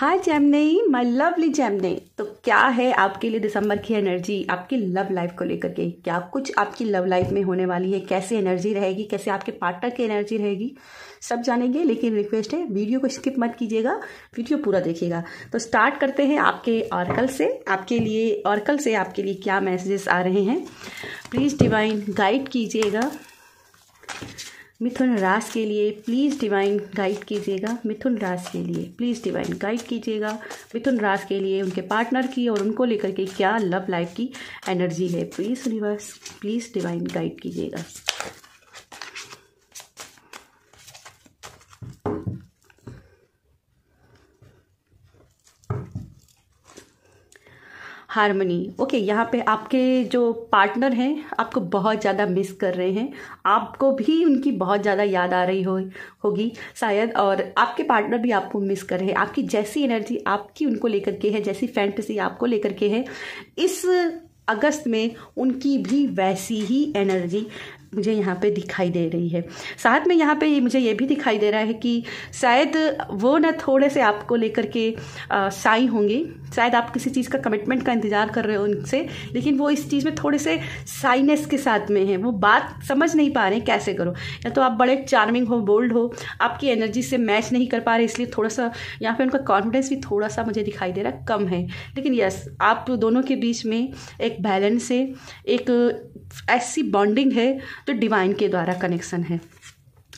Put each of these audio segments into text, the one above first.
Hi जैमनई my lovely जैमनई तो क्या है आपके लिए दिसंबर की एनर्जी आपकी लव लाइफ को लेकर के क्या कुछ आपकी लव लाइफ में होने वाली है कैसी एनर्जी रहेगी कैसे आपके पार्टनर की एनर्जी रहेगी सब जानेंगे लेकिन रिक्वेस्ट है वीडियो को स्किप मत कीजिएगा वीडियो पूरा देखिएगा तो स्टार्ट करते हैं आपके ऑर्कल से आपके लिए ऑर्कल से आपके लिए क्या मैसेजेस आ रहे हैं प्लीज़ डिवाइन गाइड कीजिएगा मिथुन रास के लिए प्लीज़ डिवाइन गाइड कीजिएगा मिथुन रास के लिए प्लीज़ डिवाइन गाइड कीजिएगा मिथुन रास के लिए उनके पार्टनर की और उनको लेकर के क्या लव लाइफ की एनर्जी है please universe please divine guide कीजिएगा हारमोनी ओके यहाँ पे आपके जो पार्टनर हैं आपको बहुत ज़्यादा मिस कर रहे हैं आपको भी उनकी बहुत ज़्यादा याद आ रही हो होगी शायद और आपके पार्टनर भी आपको मिस कर रहे हैं आपकी जैसी एनर्जी आपकी उनको लेकर के है जैसी फैंटसी आपको लेकर के है इस अगस्त में उनकी भी वैसी ही एनर्जी मुझे यहाँ पे दिखाई दे रही है साथ में यहाँ पे मुझे ये भी दिखाई दे रहा है कि शायद वो ना थोड़े से आपको लेकर के साई होंगे शायद आप किसी चीज़ का कमिटमेंट का इंतज़ार कर रहे हो उनसे लेकिन वो इस चीज़ में थोड़े से साइनेस के साथ में है वो बात समझ नहीं पा रहे हैं कैसे करो या तो आप बड़े चार्मिंग हो बोल्ड हो आपकी एनर्जी से मैच नहीं कर पा रहे इसलिए थोड़ा सा यहाँ पे उनका कॉन्फिडेंस भी थोड़ा सा मुझे दिखाई दे रहा है कम है लेकिन यस आप दोनों के बीच में एक बैलेंस है एक ऐसी बॉन्डिंग है तो डिवाइन के द्वारा कनेक्शन है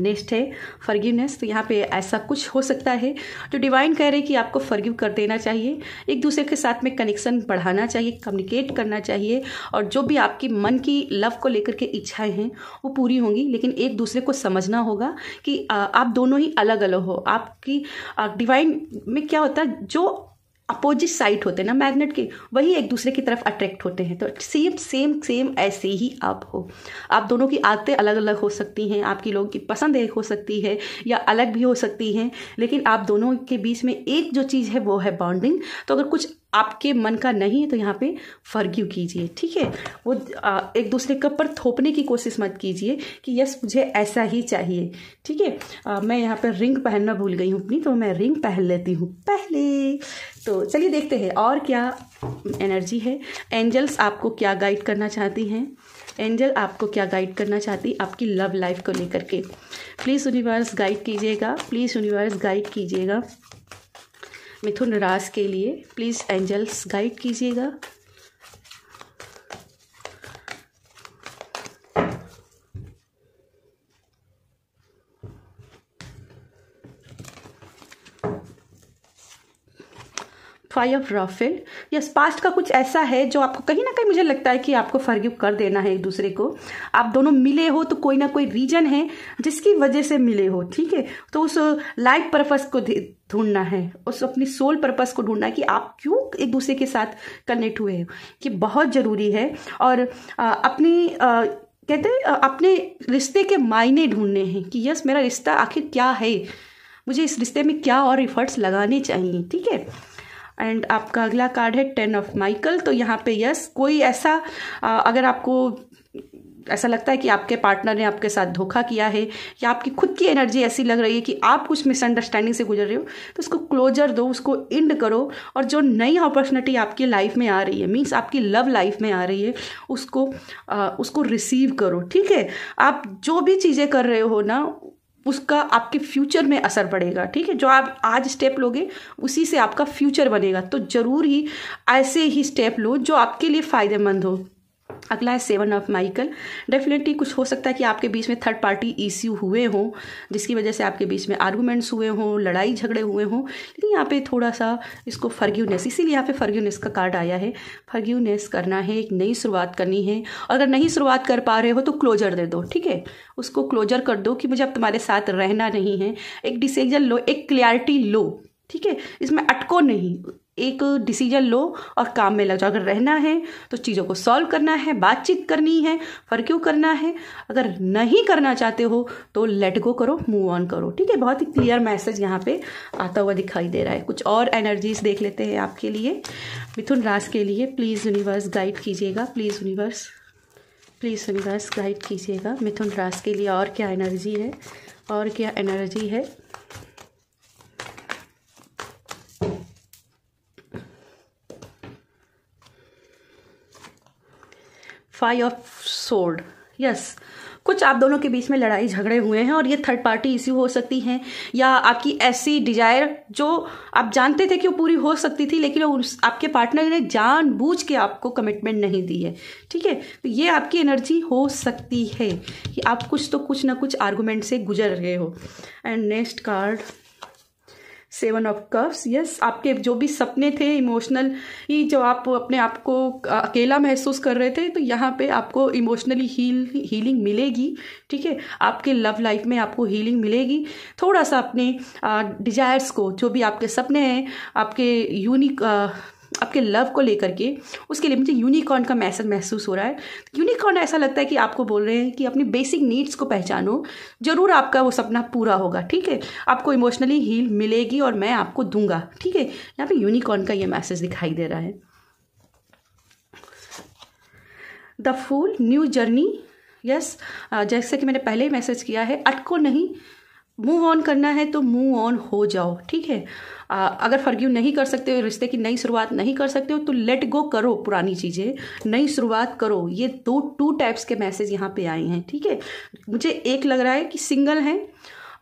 नेक्स्ट है फर्गीवनेस तो यहाँ पे ऐसा कुछ हो सकता है जो तो डिवाइन कह रहे हैं कि आपको फर्गीव कर देना चाहिए एक दूसरे के साथ में कनेक्शन बढ़ाना चाहिए कम्युनिकेट करना चाहिए और जो भी आपकी मन की लव को लेकर के इच्छाएं हैं वो पूरी होंगी लेकिन एक दूसरे को समझना होगा कि आप दोनों ही अलग अलग हो आपकी डिवाइन में क्या होता है जो अपोजिट साइड होते हैं ना मैग्नेट के वही एक दूसरे की तरफ अट्रैक्ट होते हैं तो सेम सेम सेम ऐसे ही आप हो आप दोनों की आदतें अलग अलग हो सकती हैं आपकी लोगों की पसंद एक हो सकती है या अलग भी हो सकती हैं लेकिन आप दोनों के बीच में एक जो चीज़ है वो है बॉन्डिंग तो अगर कुछ आपके मन का नहीं है तो यहाँ पे फर्ग्यू कीजिए ठीक है वो एक दूसरे कप पर थोपने की कोशिश मत कीजिए कि यस मुझे ऐसा ही चाहिए ठीक है मैं यहाँ पर रिंग पहनना भूल गई हूँ अपनी तो मैं रिंग पहन लेती हूँ पहले तो चलिए देखते हैं और क्या एनर्जी है एंजल्स आपको क्या गाइड करना चाहती हैं एंजल आपको क्या गाइड करना चाहती आपकी लव लाइफ को लेकर के प्लीज़ यूनिवर्स गाइड कीजिएगा प्लीज़ यूनिवर्स गाइड कीजिएगा मिथुन रास के लिए प्लीज़ एंजल्स गाइड कीजिएगा five of Raphael yes past का कुछ ऐसा है जो आपको कहीं ना कहीं मुझे लगता है कि आपको फर्गिव कर देना है एक दूसरे को आप दोनों मिले हो तो कोई ना कोई रीजन है जिसकी वजह से मिले हो ठीक है तो उस लाइफ पर्पज को ढूंढना है उस अपनी सोल पर्पज को ढूंढना है कि आप क्यों एक दूसरे के साथ कनेक्ट हुए हो कि बहुत ज़रूरी है और आ, अपनी आ, कहते हैं अपने रिश्ते के मायने ढूंढने हैं कि यस मेरा रिश्ता आखिर क्या है मुझे इस रिश्ते में क्या और एफर्ट्स लगाने चाहिए ठीक है एंड आपका अगला कार्ड है टेन ऑफ माइकल तो यहाँ पे यस कोई ऐसा अगर आपको ऐसा लगता है कि आपके पार्टनर ने आपके साथ धोखा किया है या आपकी खुद की एनर्जी ऐसी लग रही है कि आप कुछ मिसअंडरस्टैंडिंग से गुजर रहे हो तो उसको क्लोजर दो उसको इंड करो और जो नई अपॉर्चुनिटी आपकी लाइफ में आ रही है मीन्स आपकी लव लाइफ में आ रही है उसको आ, उसको रिसीव करो ठीक है आप जो भी चीज़ें कर रहे हो ना उसका आपके फ्यूचर में असर पड़ेगा ठीक है जो आप आज स्टेप लोगे उसी से आपका फ्यूचर बनेगा तो ज़रूर ही ऐसे ही स्टेप लो जो आपके लिए फ़ायदेमंद हो अगला है सेवन ऑफ माइकल डेफिनेटली कुछ हो सकता है कि आपके बीच में थर्ड पार्टी इश्यू हुए हों जिसकी वजह से आपके बीच में आर्गूमेंट्स हुए हों लड़ाई झगड़े हुए हों लेकिन यहाँ पे थोड़ा सा इसको फर्ग्यूनेस इसीलिए यहाँ पे फर्ग्यूनेस का कार्ड आया है फर्ग्यूनेस करना है एक नई शुरुआत करनी है और अगर नई शुरुआत कर पा रहे हो तो क्लोजर दे दो ठीक है उसको क्लोजर कर दो कि मुझे अब तुम्हारे साथ रहना नहीं है एक डिसीजन लो एक क्लियरिटी लो ठीक है इसमें अटको नहीं एक डिसीजन लो और काम में लग जाओ अगर रहना है तो चीज़ों को सॉल्व करना है बातचीत करनी है फर क्यों करना है अगर नहीं करना चाहते हो तो लेट गो करो मूव ऑन करो ठीक है बहुत ही क्लियर मैसेज यहाँ पे आता हुआ दिखाई दे रहा है कुछ और एनर्जीज देख लेते हैं आपके लिए मिथुन रास के लिए प्लीज़ यूनिवर्स गाइड कीजिएगा please universe please universe guide कीजिएगा मिथुन रास के लिए और क्या एनर्जी है और क्या एनर्जी है फाइव ऑफ सोर्ड यस कुछ आप दोनों के बीच में लड़ाई झगड़े हुए हैं और ये थर्ड पार्टी इश्यू हो सकती हैं या आपकी ऐसी डिजायर जो आप जानते थे कि वो पूरी हो सकती थी लेकिन उस आपके पार्टनर ने जानबूझ के आपको कमिटमेंट नहीं दी है ठीक है तो ये आपकी एनर्जी हो सकती है कि आप कुछ तो कुछ ना कुछ आर्गूमेंट से गुजर रहे हो and next card seven of cups yes आपके जो भी सपने थे इमोशनल ही जो आप अपने आप को अकेला महसूस कर रहे थे तो यहाँ पे आपको इमोशनली हील हीलिंग मिलेगी ठीक है आपके लव लाइफ में आपको हीलिंग मिलेगी थोड़ा सा अपने डिजायर्स को जो भी आपके सपने हैं आपके यूनिक आपके लव को लेकर के उसके लिए मुझे यूनिकॉर्न का मैसेज महसूस हो रहा है यूनिकॉर्न ऐसा लगता है कि आपको बोल रहे हैं कि अपनी बेसिक नीड्स को पहचानो ज़रूर आपका वो सपना पूरा होगा ठीक है आपको इमोशनली हील मिलेगी और मैं आपको दूंगा ठीक है यहाँ पे यूनिकॉर्न का ये मैसेज दिखाई दे रहा है the fool new journey yes जैसे कि मैंने पहले ही मैसेज किया है अटको नहीं मूव ऑन करना है तो मूव ऑन हो जाओ ठीक है आ, अगर फर्ग्यू नहीं कर सकते हो रिश्ते की नई शुरुआत नहीं कर सकते हो तो लेट गो करो पुरानी चीज़ें नई शुरुआत करो ये दो टू टाइप्स के मैसेज यहाँ पे आए हैं ठीक है मुझे एक लग रहा है कि सिंगल हैं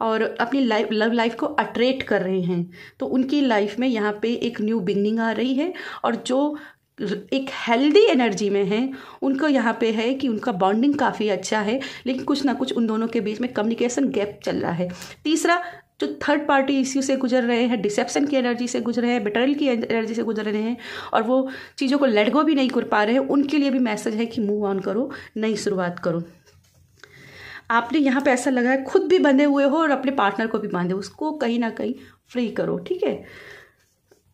और अपनी लाइफ लव लाइफ को अट्रैक्ट कर रहे हैं तो उनकी लाइफ में यहाँ पे एक न्यू बिगनिंग आ रही है और जो एक हेल्दी एनर्जी में हैं उनको यहाँ पे है कि उनका बॉन्डिंग काफ़ी अच्छा है लेकिन कुछ ना कुछ उन दोनों के बीच में कम्युनिकेशन गैप चल रहा है तीसरा जो थर्ड पार्टी इश्यू से गुजर रहे हैं डिसेप्शन की एनर्जी से गुजर रहे हैं बेटरल की एनर्जी से गुजर रहे हैं और वो चीज़ों को लेटगो भी नहीं कर पा रहे हैं उनके लिए भी मैसेज है कि मूव ऑन करो नई शुरुआत करो आपने यहाँ पे ऐसा लगा है खुद भी बंधे हुए हो और अपने पार्टनर को भी बांधे उसको कहीं ना कहीं फ्री करो ठीक है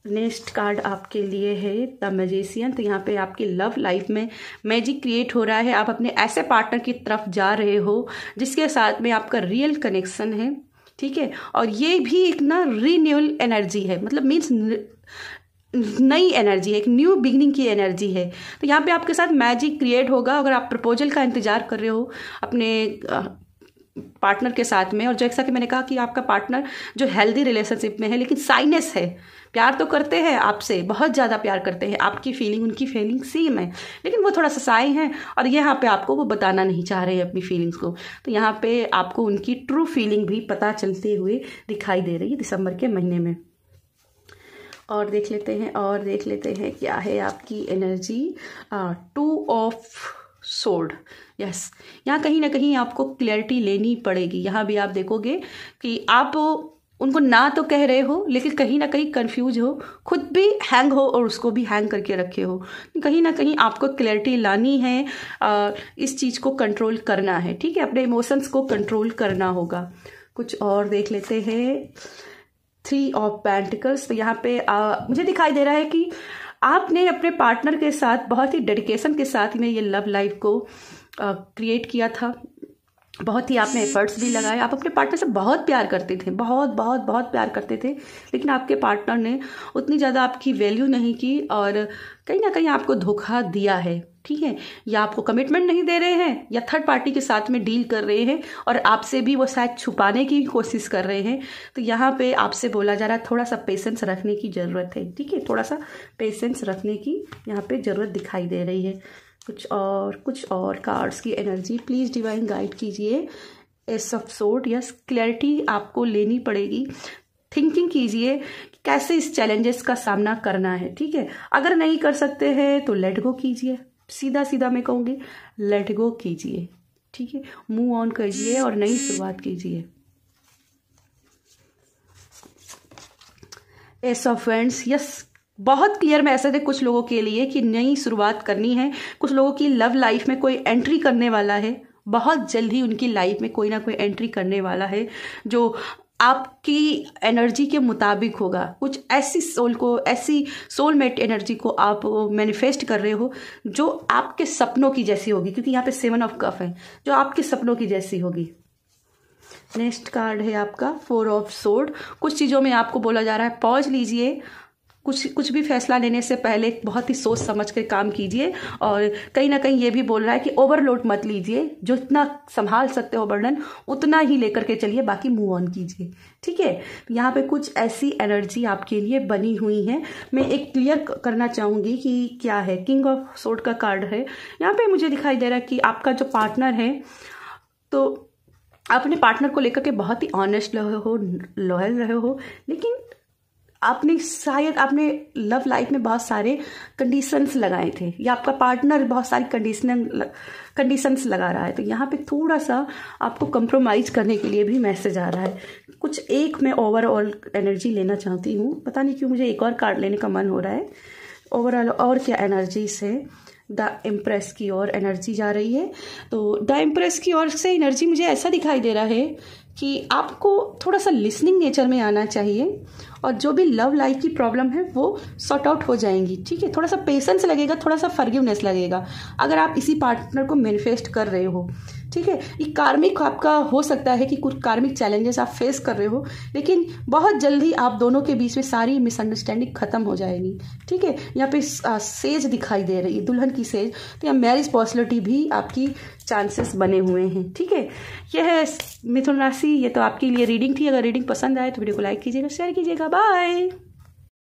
नेक्स्ट कार्ड आपके लिए है द मैजिशियन तो यहाँ पे आपकी लव लाइफ में मैजिक क्रिएट हो रहा है आप अपने ऐसे पार्टनर की तरफ जा रहे हो जिसके साथ में आपका रियल कनेक्शन है ठीक है और ये भी एक ना रीन्यूअल एनर्जी है मतलब मीन्स नई एनर्जी है एक न्यू बिगनिंग की एनर्जी है तो यहाँ पे आपके साथ मैजिक क्रिएट होगा अगर आप प्रपोजल का इंतज़ार कर रहे हो अपने पार्टनर के साथ में और जैसा कि मैंने कहा कि आपका पार्टनर जो हेल्दी रिलेशनशिप में है लेकिन साइनेस है प्यार तो करते हैं आपसे बहुत ज़्यादा प्यार करते हैं आपकी फीलिंग उनकी फीलिंग सेम है लेकिन वो थोड़ा सा साई हैं और यहाँ पे आपको वो बताना नहीं चाह रहे हैं अपनी फीलिंग्स को तो यहाँ पे आपको उनकी ट्रू फीलिंग भी पता चलते हुए दिखाई दे रही है दिसंबर के महीने में और देख लेते हैं और देख लेते हैं क्या है आपकी energy two of swords yes यहाँ कहीं ना कहीं आपको क्लैरिटी लेनी पड़ेगी यहाँ भी आप देखोगे कि आप उनको ना तो कह रहे हो लेकिन कहीं ना कहीं कंफ्यूज हो खुद भी हैंग हो और उसको भी हैंग करके रखे हो कहीं ना कहीं आपको क्लैरिटी लानी है इस चीज़ को कंट्रोल करना है ठीक है अपने इमोशंस को कंट्रोल करना होगा कुछ और देख लेते हैं थ्री ऑफ पैंटिकल्स तो यहाँ पे आ, मुझे दिखाई दे रहा है कि आपने अपने पार्टनर के साथ बहुत ही डेडिकेशन के साथ में ये लव लाइफ को क्रिएट किया था बहुत ही आपने एफर्ट्स भी लगाए आप अपने पार्टनर से बहुत प्यार करते थे बहुत बहुत बहुत प्यार करते थे लेकिन आपके पार्टनर ने उतनी ज़्यादा आपकी वैल्यू नहीं की और कहीं ना कहीं आपको धोखा दिया है ठीक है या आपको कमिटमेंट नहीं दे रहे हैं या थर्ड पार्टी के साथ में डील कर रहे हैं और आपसे भी वो शायद छुपाने की कोशिश कर रहे हैं तो यहाँ पे आपसे बोला जा रहा है थोड़ा सा पेशेंस रखने की ज़रूरत है ठीक है थोड़ा सा पेशेंस रखने की यहाँ पे ज़रूरत दिखाई दे रही है कुछ और कुछ और कार्ड्स की एनर्जी प्लीज़ डिवाइन गाइड कीजिए ace of swords yes clarity आपको लेनी पड़ेगी थिंकिंग कीजिए कैसे इस चैलेंजेस का सामना करना है ठीक है अगर नहीं कर सकते हैं तो लेट गो कीजिए सीधा सीधा मैं कहूँगी लेट गो कीजिए ठीक है मूव ऑन करिए और नई शुरुआत कीजिए एस ऑफ फ्रेंड्स यस बहुत क्लियर मैसेज है कुछ लोगों के लिए कि नई शुरुआत करनी है कुछ लोगों की लव लाइफ में कोई एंट्री करने वाला है बहुत जल्दी उनकी लाइफ में कोई ना कोई एंट्री करने वाला है जो आपकी एनर्जी के मुताबिक होगा कुछ ऐसी सोल को ऐसी सोलमेट एनर्जी को आप मैनिफेस्ट कर रहे हो जो आपके सपनों की जैसी होगी क्योंकि यहाँ पे सेवन ऑफ कफ है जो आपके सपनों की जैसी होगी नेक्स्ट कार्ड है आपका फोर ऑफ सोड कुछ चीज़ों में आपको बोला जा रहा है पॉज लीजिए कुछ कुछ भी फैसला लेने से पहले बहुत ही सोच समझ कर काम कीजिए और कहीं ना कहीं ये भी बोल रहा है कि ओवरलोड मत लीजिए जो इतना संभाल सकते हो बर्डन उतना ही लेकर के चलिए बाकी मूव ऑन कीजिए ठीक है यहाँ पे कुछ ऐसी एनर्जी आपके लिए बनी हुई है मैं एक क्लियर करना चाहूँगी कि क्या है किंग ऑफ सोड का कार्ड है यहाँ पे मुझे दिखाई दे रहा है कि आपका जो पार्टनर है तो आप अपने पार्टनर को लेकर के बहुत ही ऑनेस्ट रहे हो लॉयल रहे हो लेकिन आपने शायद आपने लव लाइफ में बहुत सारे कंडीशंस लगाए थे या आपका पार्टनर बहुत सारी कंडीशन कंडीशंस लगा रहा है तो यहाँ पे थोड़ा सा आपको कंप्रोमाइज़ करने के लिए भी मैसेज आ रहा है कुछ एक मैं ओवरऑल एनर्जी लेना चाहती हूँ पता नहीं क्यों मुझे एक और कार्ड लेने का मन हो रहा है ओवरऑल और क्या एनर्जी से द एम्प्रेस की ओर एनर्जी जा रही है तो द एम्प्रेस की ओर से एनर्जी मुझे ऐसा दिखाई दे रहा है कि आपको थोड़ा सा लिसनिंग नेचर में आना चाहिए और जो भी लव लाइफ की प्रॉब्लम है वो सॉर्ट आउट हो जाएंगी ठीक है थोड़ा सा पेशेंस लगेगा थोड़ा सा फर्गिवनेस लगेगा अगर आप इसी पार्टनर को मैनिफेस्ट कर रहे हो ठीक है ये कार्मिक आपका हो सकता है कि कुछ कार्मिक चैलेंजेस आप फेस कर रहे हो लेकिन बहुत जल्दी आप दोनों के बीच में सारी मिसअंडरस्टैंडिंग खत्म हो जाएगी ठीक है यहाँ पे सेज दिखाई दे रही है दुल्हन की सेज तो यहाँ मैरिज पॉसिबिलिटी भी आपकी चांसेस बने हुए हैं ठीक है यह है मिथुन राशि ये तो आपके लिए रीडिंग थी अगर रीडिंग पसंद आए तो वीडियो को लाइक कीजिएगा शेयर कीजिएगा Bye bye.